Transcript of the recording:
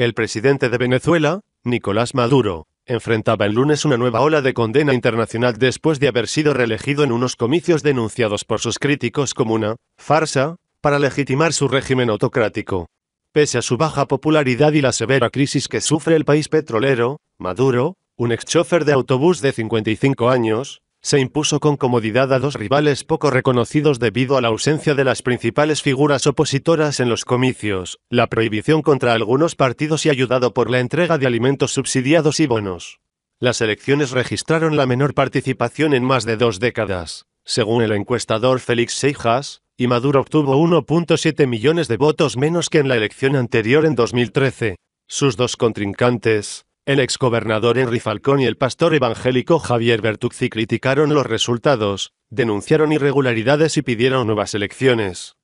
El presidente de Venezuela, Nicolás Maduro, enfrentaba el lunes una nueva ola de condena internacional después de haber sido reelegido en unos comicios denunciados por sus críticos como una farsa para legitimar su régimen autocrático. Pese a su baja popularidad y la severa crisis que sufre el país petrolero, Maduro, un ex chofer de autobús de 55 años, se impuso con comodidad a dos rivales poco reconocidos debido a la ausencia de las principales figuras opositoras en los comicios, la prohibición contra algunos partidos y ayudado por la entrega de alimentos subsidiados y bonos. Las elecciones registraron la menor participación en más de dos décadas. Según el encuestador Félix Seijas, y Maduro obtuvo 1.7 millones de votos menos que en la elección anterior en 2013. Sus dos contrincantes, el exgobernador Henry Falcón y el pastor evangélico Javier Bertucci criticaron los resultados, denunciaron irregularidades y pidieron nuevas elecciones.